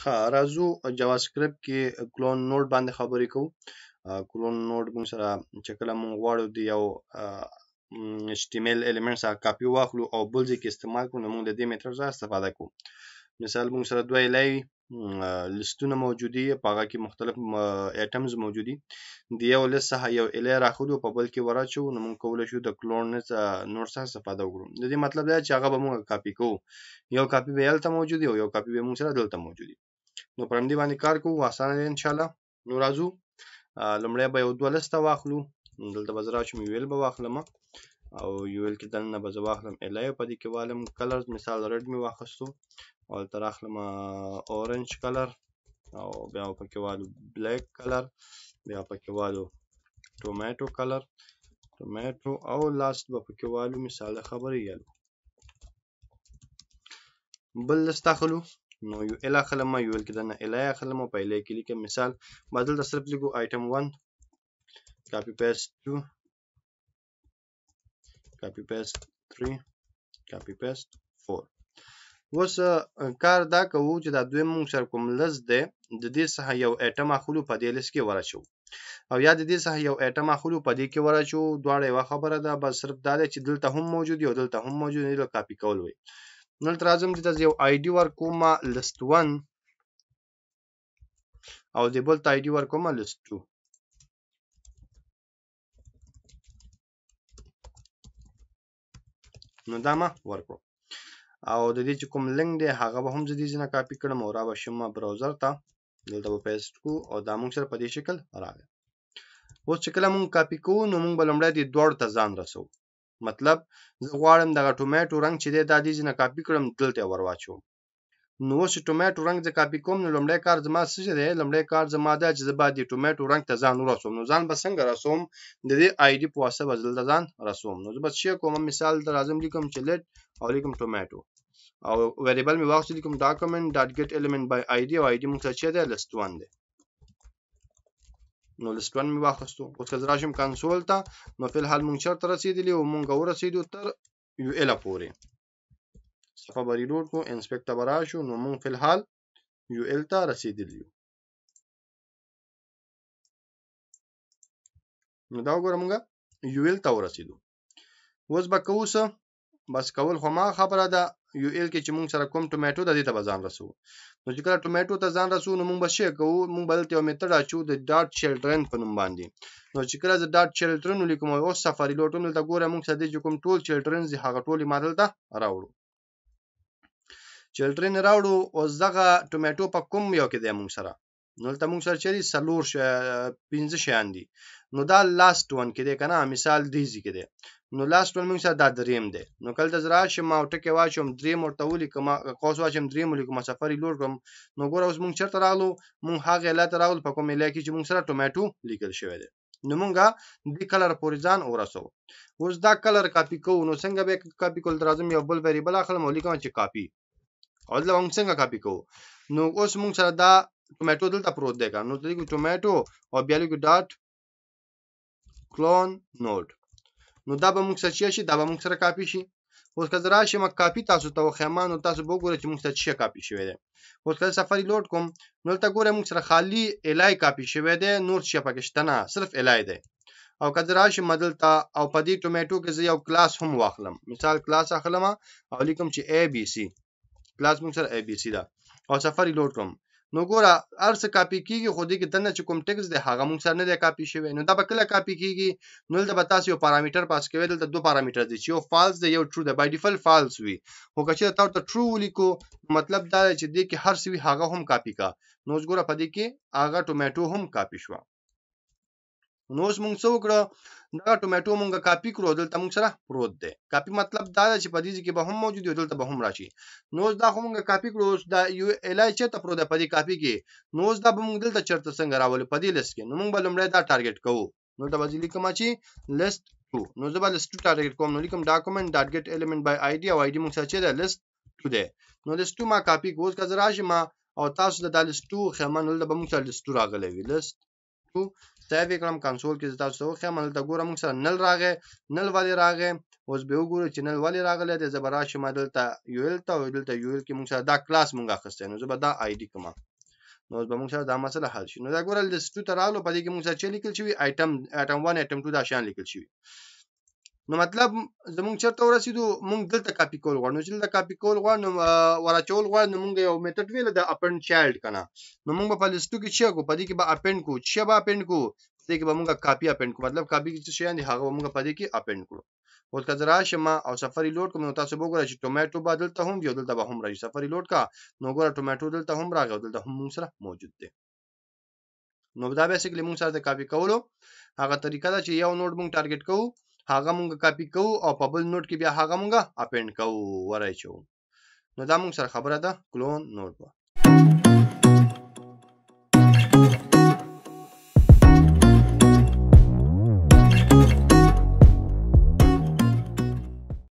ښه راځو جاوا سکرپټ کې کلون نوډ باندې خبرې کوو کلون نوډ موږ سره چې کله موږ غواړو د یو HTML elements کاپی واخلو او بل ځای کې استعمال کړو نو موږ د دې میتود څخه استفاده کوو مثال موږ سره دوه الی لیستونه موجود دي په هغه کې مختلف اټمز موجود دي د یو لیست څخه یو الی راخلو په بل کې وراچو نو موږ کولی شو د کلون نور څخه استفاده وکړو د دې مطلب دا چې هغه به موږ کاپی کوو یو کاپی به هلته موجود وي او یو کاپی به موږ سره دلته موجود وي نو پر همدې باندې کار کوو اسانه دی انشاءالله نو راځو لومړی به یو دوه لیسته واخلو دلته به زه راشم یو ایل به واخلمه او یو ایل کې دننه به زه واخلم الی په دې کې والم کلرز مثال رډ مې واخیستو ولته راخلم اورنج کلر او بیا پکې والو بلیک کلر بیا پکې والو ټومیټو کلر ټومیټو او لاست به پکې والو مثال خبرې یالو بل استخلو نو یو اله خلمه یو ال کې دنه اله خلمه په اله کې لیکم مثال بدل د صرف لیکو آیټم 1 copy paste 2 copy paste 3 copy paste 4 اوس کار دا کوو چې دا دویم مونږ سره کوم لس دی د دې څخه یو ایټم اخلو په دې لس کې ورچو او یا د دې څخه یو ایټم اخلو په دې کې ورچو دواړه یوه خبره ده بس صرف دا ده چې دلته هم موجود یو دلته هم موجود نه کاپی کول وي دلته راځم چې تاسو یو آی ډي ورکوم لست 1 او د بل ته آی ډي ورکوم لست 2 نو دا ما ورکړو او د دې چې کوم لینک دی هغه به هم زه دې ځنه کاپی کړم او را به شم براوزر ته دلته به پیسټ کو او دا موږ سره په دې شکل راغی اوس چې کله موږ کاپی کوو نو موږ به لومړی دې دواړو ته ځان رسوو مطلب زه غواړم دغه ټومیټو رنګ چې دی دا دې ځنه کاپی کړم دلته یې ور واچوم نو اوس ټومیټو رنګ زه کاپی کوم نو لومړی کار زما څه دی لومړی کار زما دا چې زه باید د ټومیټو رنګ ته ځان ورسوم نو ځان به څنګه رسوم د دې آی ډي په واسطه به دلته ځان رسوم نو زه به څه کوم مثال ته راځم لیکم چې لیټ او لیکم ټومیټو او ویریبل مې واخیستل کوم ډاکومنټ ډاټ ګټ ایلیمنټ بای آی ډي او آی ډي موږ څه دی لست 1 دی نو لست 1 مې واخیستو اوس که زه راشم کنسول ته نو فی الحال موږ چېرته رسېدلي او موږ ورسېدو تر یو ایله پورې صفحه به ریلوډ کړو انسپکټ ته به راشو نو موږ فی الحال یو ایل ته رسېدلي یو نو دا وګوره موږ یو ایل ته ورسېدو اوس به کوو څه بس کول خو ما خبره ده یو ایل کې چې مونږ سره کوم ټومېټو د دې ته ځان رسو نو چې کله ټومېټو ته ځان رسو نو مونږ به شي کوو مونږ بدلته یو میتډ اچو د ډاټ چلډرن په نوم باندې نو چې کله زه ډاټ چلډرن ولیکم او سفاري لوټم دلته ګوره مونږ سره دې کوم ټول چلډرن زی هغه ټول ما دلته راوړو چلډرن راوړو او زغه ټومېټو په کوم یو کې دی مونږ سره نو دلته مونږ سره چیرې سلور پنځه شیان دي نو دا لاست ون کې دی کنه مثال دیزی کې دی نو لاست ون موږ سره دا دریم دی نو کله د زرا شم او ټکی واچوم دریم ورته ولیکم قوس واچوم دریم ولیکم سفری لوړ کوم نو ګوره اوس موږ چیرته راغلو موږ هغه لاته راغلو په کوم لکه چې موږ سره ټوماټو لیکل شوی دی نو مونږه د کلر پورې ځان ورسو اوس دا کلر کاپی کوو نو څنګه به کاپی کول درازم یو بل ویریبل اخلم ولیکم چې کاپی او دلته موږ څنګه کاپی کوو نو اوس موږ سره دا ټوماټو دلته پروت دی نو دلته ټوماټو او بیا لیکو ډاټ کلون نوډ نو دا به موږ سره شي دا به موږ سره کاپی شي اوس که زه راشم کاپي تاسو ته وښیم نو تاسو به وګورئ چې موږ سره څه کاپي شوی دی اوس که سفاري لوډ کوم نو دلته ګورئ موږ سره خالي الای کاپي شوی دی نور څه پکې شته نه صرف الای دی او که زه راشم دلته او په دې ټومیټو کې زه یو کلاس هم واخلم مثال کلاس اخلم او لیکم چې اے بي سي کلاس موږ سره اے بي سي ده او سفاري لوډ کوم نو ګوره هر څه کاپی کیږي خو دې کې دنه چې کوم ټکس دی هغه مونږ سره نه دی کاپی شوی نو دا به کله کاپی کیږي نو دلته به تاسو یو پارامټر پاس کوي دلته دوه پارامټر دي چې یو فالس دی یو ټرو دی بای ډیفالت فالس وي خو که چېرته تاسو ټرو ولیکو مطلب دا دی چې دې کې هر څه وي هغه هم کاپی کا نو اوس ګوره په دې کې هغه ټومیټو هم کاپی شوه نو اوس مونږ څه وکړو دا ټومېټو مونږه کاپی کړو دلته مونږ سره پروت دی کاپی مطلب دا چې په دې کې به هم موجود وي دلته به هم راشي نو دا خو مونږه کاپی کړو اوس دا یو ال ای چته پروت دی په دې کاپی کې نو دا به مونږ دلته چرته څنګه راولو په دې لست کې نو مونږ به لمړی دا ټارګټ کوو نو دا به لیکم چې لست 2 نو زه به لست 2 ټارګټ کوم نو لیکم ډاکومېنټ ډاټ ګټ الیمنت بای آی ډی او آی ډی مونږ سره چې دا لست 2 دی نو لست 2 ما کاپی کوو اوس که راځي ما او تاسو د لست 2 خمن ول د به مونږ سره لست 2 راغلی وي لست سیو کړم کنسول کې تاسو ته وخم نل ته ګورم سره نل راغې نل ولې راغې اوس به وګورو چې نل ولې راغله د زبر راشم دلته یو ال ته دلته یو ال کې موږ سره دا کلاس موږ اخستې نو زه به دا آی ډی کوم نو اوس به موږ سره دا مسله حل شي نو دا ګورل د ستو تر راغلو پدې کې موږ سره چې لیکل شوی آیټم آیټم 1 آیټم 2 دا شان لیکل شوی نو مطلب زمونږ چرته ورسېدو مونږ دلته کاپی کول غواړو نو چې دلته کاپی کول غواړو وراچول غواړو نو مونږ یو میتھډ ویل د اپند چایلډ کنه نو مونږ په لیستو کې چې کو پدې کې به اپند کو چې به اپند کو پدې کې به مونږ کاپی اپند کو مطلب کاپی چې شیان دي هغه مونږ پدې کې اپند کړو اوس که زرا شمه او سفری لوډ کوم نو تاسو وګورئ چې ټوماټو به دلته هم یو دلته به هم راځي سفری لوډ کا نو ګوره ټوماټو دلته هم راغی دلته هم مونږ سره موجود دی نو دا بیسیکلی مونږ سره د کاپی کولو هغه طریقه ده چې یو نوټ مونږ ټارګټ کوو هغه مونږ کاپی کوو او په بل نوټ کې بیا هغه مونږ اپینډ کوو ورایچو نو دا مونږ سره خبره ده کلون نوټ به